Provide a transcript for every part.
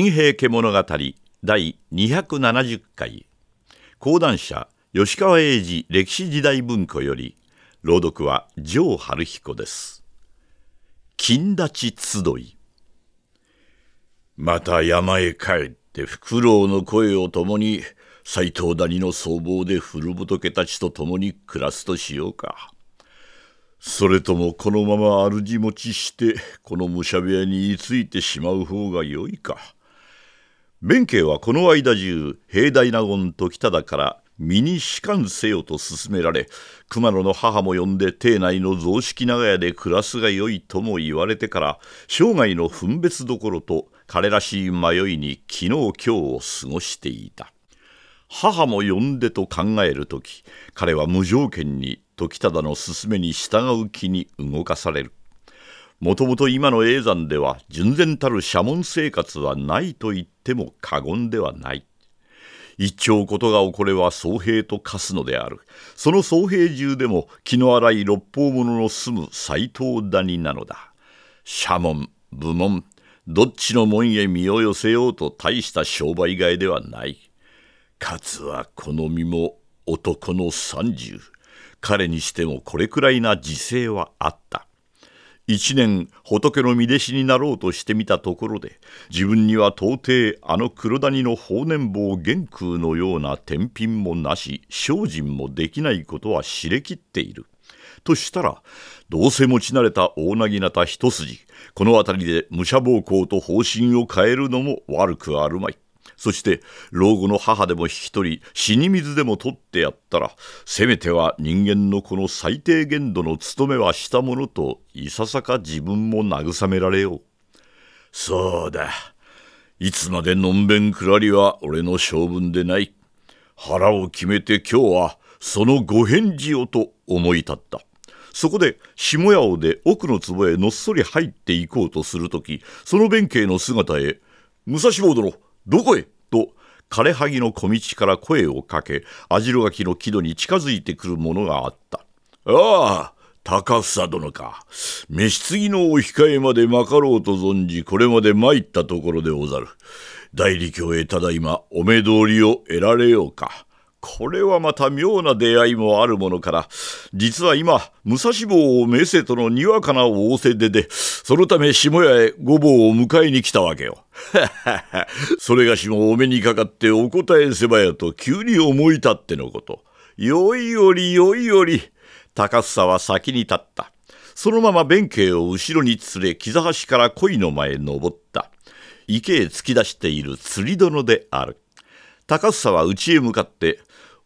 新平家物語第270回講談社吉川英治歴史時代文庫より朗読は城春彦です金立ち集いまた山へ帰ってフクロウの声を共に斎藤谷の僧帽で古仏たちと共に暮らすとしようかそれともこのまま主持ちしてこの武者部屋に居ついてしまう方がよいか弁慶はこの間中平大納言時忠から身に仕官せよと勧められ熊野の母も呼んで邸内の雑色長屋で暮らすがよいとも言われてから生涯の分別どころと彼らしい迷いに昨日今日を過ごしていた母も呼んでと考える時彼は無条件に時忠の勧めに従う気に動かされるもともと今の永山では純然たる社門生活はないと言っても過言ではない。一丁ことが起これは僧兵と化すのである。その僧兵中でも気の荒い六方者の住む斎藤谷なのだ。社門、部門、どっちの門へ身を寄せようと大した商売替えではない。かつはこの身も男の三十。彼にしてもこれくらいな時勢はあった。一年仏の身弟子になろうとしてみたところで自分には到底あの黒谷の法然坊玄空のような天品もなし精進もできないことは知れきっている。としたらどうせ持ち慣れた大なぎなた一筋この辺りで武者暴行と方針を変えるのも悪くあるまい。そして老後の母でも引き取り死に水でも取ってやったらせめては人間のこの最低限度の務めはしたものといささか自分も慰められよう。そうだ。いつまでのんべんくらりは俺の性分でない。腹を決めて今日はそのご返事をと思い立った。そこで下屋尾で奥の壺へのっそり入っていこうとするとき、その弁慶の姿へ、武蔵坊殿、どこへと枯れ萩の小道から声をかけ網代垣の木戸に近づいてくるものがあったああ高房殿か召しのお控えまでまかろうと存じこれまで参ったところでござる代理教へただいまお目通りを得られようかこれはまた妙な出会いもあるものから、実は今、武蔵坊を名声とのにわかな仰せでで、そのため下屋へ御坊を迎えに来たわけよ。それがしもお目にかかってお答えせばやと急に思い立ってのこと。よいよりよいより、高房は先に立った。そのまま弁慶を後ろに連れ、木橋から鯉の前へ登った。池へ突き出している釣り殿である。高房は家へ向かって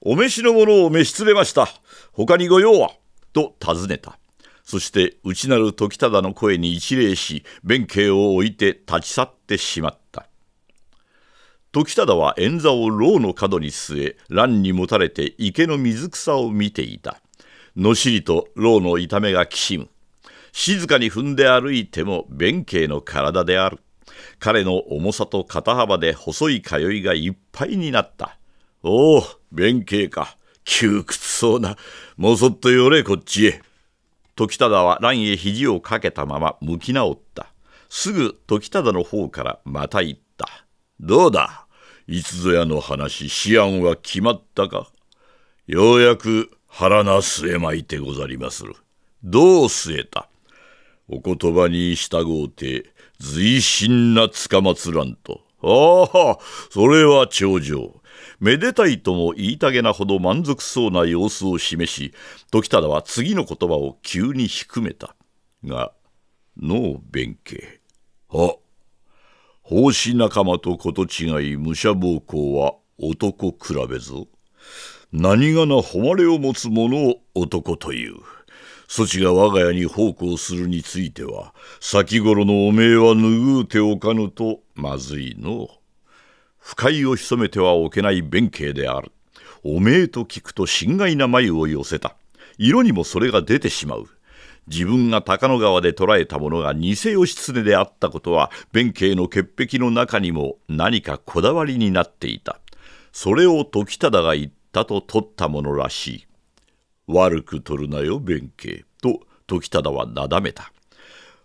お召しのものを召し連れました。他にご用はと尋ねた。そして内なる時忠の声に一礼し、弁慶を置いて立ち去ってしまった。時忠は円座を牢の角に据え、乱にもたれて池の水草を見ていた。のしりと牢の痛めがきしむ。静かに踏んで歩いても弁慶の体である。彼の重さと肩幅で細い通いがいっぱいになった。おお弁慶か。窮屈そうな。もそっと寄れ、こっちへ。時忠は乱へ肘をかけたまま向き直った。すぐ時忠の方からまた言った。どうだいつぞやの話、思案は決まったかようやく腹な据えまいてござりまする。どう据えたお言葉に従うて、随心なつかまつらんと。ああ、それは頂上。めでたいとも言いたげなほど満足そうな様子を示し時忠は次の言葉を急に低めたが脳弁慶は奉仕仲間とこと違い武者暴行は男比べぞ何がな誉れを持つ者を男というそちが我が家に奉公するについては先頃のお名は拭うておかぬとまずいのう。不快を潜めてはおけない弁慶である。おめえと聞くと心外な眉を寄せた。色にもそれが出てしまう。自分が高野川で捕らえたものが偽義経であったことは弁慶の潔癖の中にも何かこだわりになっていたそれを時忠が言ったと取ったものらしい悪く取るなよ弁慶と時忠はなだめた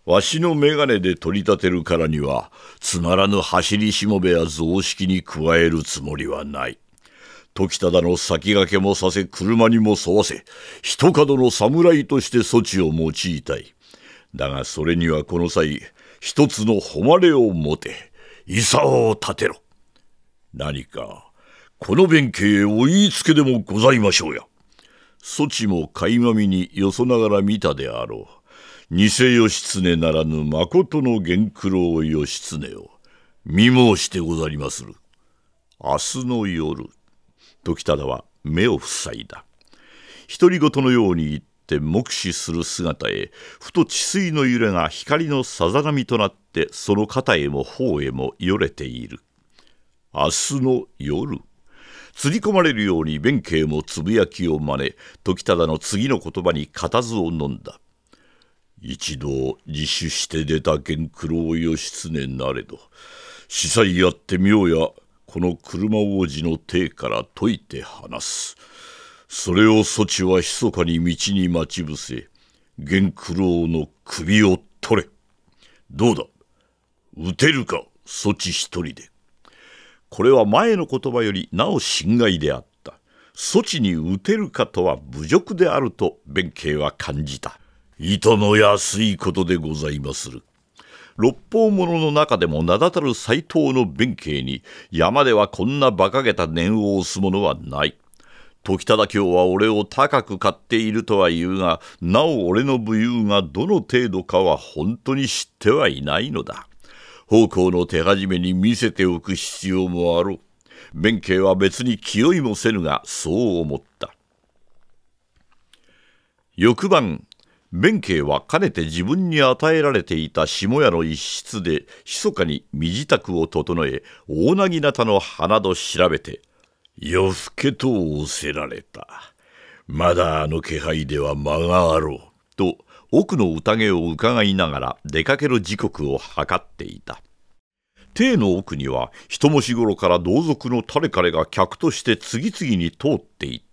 わしの眼鏡で取り立てるからには、つまらぬ走りしもべや雑式に加えるつもりはない。時忠の先駆けもさせ車にも沿わせ、一角の侍として措置を用いたい。だがそれにはこの際、一つの誉れを持て、遺を立てろ。何か、この弁慶お言いつけでもございましょうや。措置も垣間見によそながら見たであろう。偽義経ならぬ誠の源九郎義経を見申してござりまする。明日の夜、時忠は目を塞いだ。独り言のように言って目視する姿へ、ふと治水の揺れが光のさざ波となって、その肩へも頬へもよれている。明日の夜。つり込まれるように弁慶もつぶやきを真似時忠の次の言葉に固唾を飲んだ一度自首して出た源九郎義経なれど司祭やってみようやこの車王子の手から解いて話すそれを措置は密かに道に待ち伏せ源九郎の首を取れどうだ撃てるか措置一人でこれは前の言葉よりなお心外であった措置に打てるかとは侮辱であると弁慶は感じた。糸の安いことでございまする。六方物の中でも名だたる斎藤の弁慶に山ではこんな馬鹿げた念を押すものはない。時忠卿は俺を高く買っているとは言うがなお俺の武勇がどの程度かは本当に知ってはいないのだ。奉公の手始めに見せておく必要もあろう。弁慶は別に清いもせぬがそう思った。翌晩弁慶はかねて自分に与えられていた下屋の一室で密かに身支度を整え大なぎなたの花と調べて夜更けと仰せられたまだあの気配では間があろうと奥の宴を伺いながら出かける時刻を測っていた邸の奥には人もし頃から同族の誰彼が客として次々に通っていた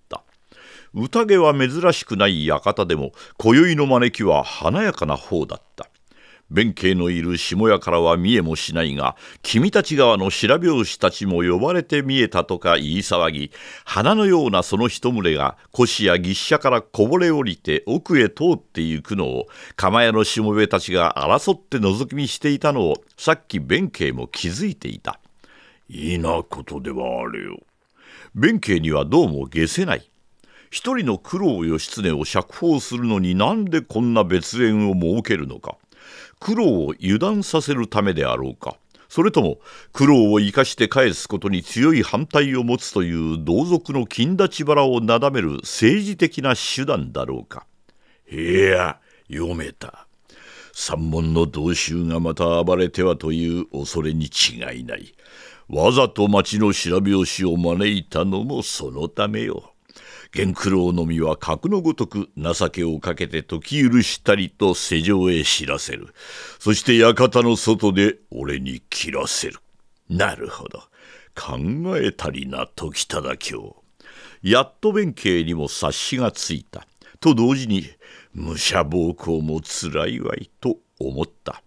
宴は珍しくない館でも今宵の招きは華やかな方だった弁慶のいる下屋からは見えもしないが君たち側の白拍子たちも呼ばれて見えたとか言い騒ぎ花のようなその一群れが腰や牛車からこぼれ降りて奥へ通っていくのを釜屋のしもべたちが争って覗き見していたのをさっき弁慶も気づいていた。いいなことではあれよ。弁慶にはどうも下せない。一人の九郎義経を釈放するのになんでこんな別縁を設けるのか九郎を油断させるためであろうかそれとも苦労を生かして返すことに強い反対を持つという同族の金立腹をなだめる政治的な手段だろうかいや読めた三門の同衆がまた暴れてはという恐れに違いないわざと町の調べ押しを招いたのもそのためよ。源九郎の身は格のごとく情けをかけて時許したりと世情へ知らせる。そして館の外で俺に切らせる。なるほど。考えたりな時忠京。やっと弁慶にも察しがついた。と同時に、武者暴行もつらいわいと思った。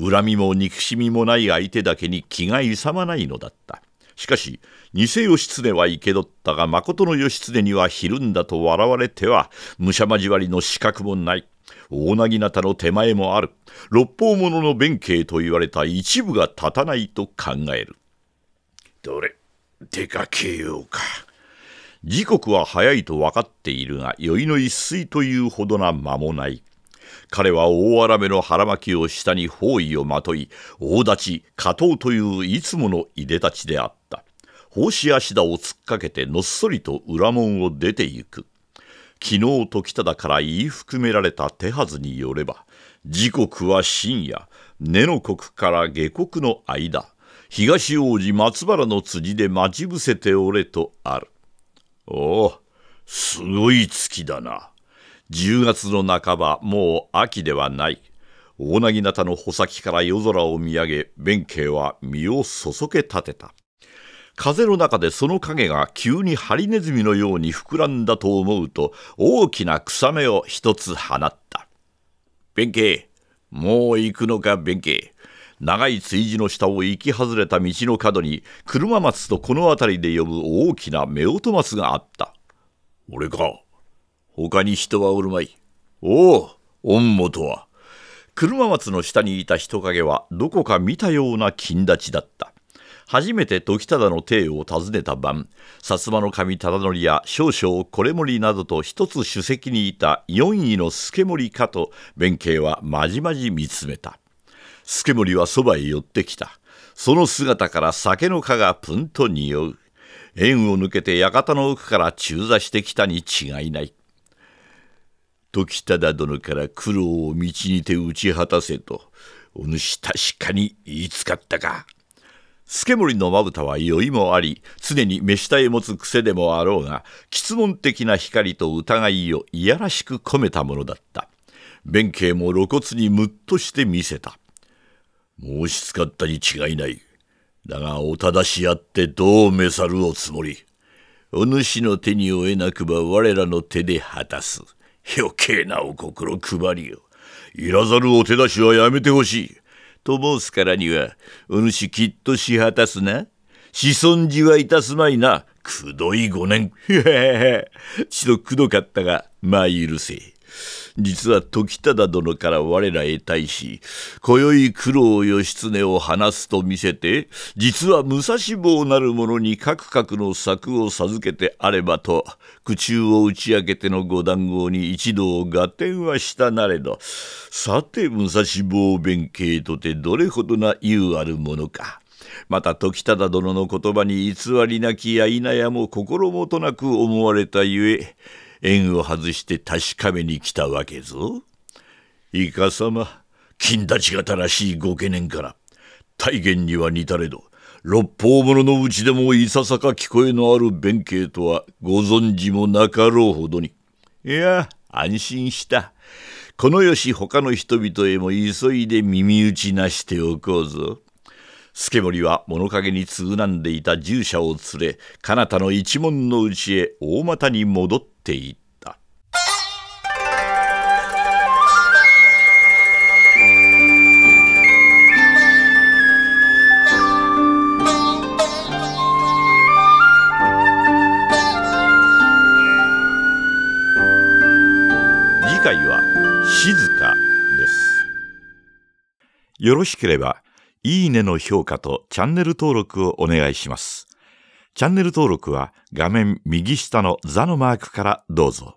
恨みも憎しみもない相手だけに気が勇まないのだった。しかし偽義経は生け取ったが誠の義経にはひるんだと笑われては武者交わりの資格もない大なぎなたの手前もある六方者の弁慶と言われた一部が立たないと考えるどれ出かけようか時刻は早いと分かっているが酔いの一睡というほどな間もない彼は大荒めの腹巻きを下に包囲をまとい大立ち加藤といういつものいでたちであった胞子足田を突っかけてのっそりと裏門を出て行く昨日時忠から言い含められた手はずによれば時刻は深夜根の国から下国の間東王子松原の辻で待ち伏せておれとあるおおすごい月だな10月の半ばもう秋ではない大なぎなたの穂先から夜空を見上げ弁慶は身をそそけ立てた風の中でその影が急にハリネズミのように膨らんだと思うと大きな草芽を一つ放った。弁慶、もう行くのか弁慶。長い炊事の下を行き外れた道の角に車松とこの辺りで呼ぶ大きな夫婦松があった。俺か。他に人はおるまい。おお、御元は。車松の下にいた人影はどこか見たような金立ちだった。初めて時忠の帝を訪ねた晩薩摩守忠則や少々これ森などと一つ首席にいた四位の助森かと弁慶はまじまじ見つめた助森はそばへ寄ってきたその姿から酒の蚊がぷんと匂う縁を抜けて館の奥から中座してきたに違いない時忠殿から苦労を道にて打ち果たせとお主確かに言いつかったか助森のまぶたは酔いもあり、常に目下へ持つ癖でもあろうが、質問的な光と疑いをいやらしく込めたものだった。弁慶も露骨にムッとして見せた。申しつかったに違いない。だが、お正しあってどう召さるおつもり。お主の手に負えなくば我らの手で果たす。余計なお心配りよ。いらざるお手出しはやめてほしい。と申すからには、お主きっとし果たすな。子孫じはいたすまいな。くどい五年。ちとくどかったが、まあ許せ。実は時忠殿から我らへ対し今宵九郎義経を話すと見せて実は武蔵坊なる者にカクの策を授けてあればと苦中を打ち明けての五談合に一同合点はしたなれどさて武蔵坊弁慶とてどれほどな優あるものか。また時忠殿の言葉に偽りなきや否やも心もとなく思われたゆえ縁を外して確かめに来たわけぞ。イカ様、金立ちがらしいご懸念から、大元には似たれど、六方者のうちでもいささか聞こえのある弁慶とはご存知もなかろうほどに。いや、安心した。このよし他の人々へも急いで耳打ちなしておこうぞ。助森は物陰に償んでいた従者を連れ彼方の一門のうちへ大股に戻っていった次回は「静か」です。よろしければ「いいねの評価とチャンネル登録をお願いします。チャンネル登録は画面右下の座のマークからどうぞ。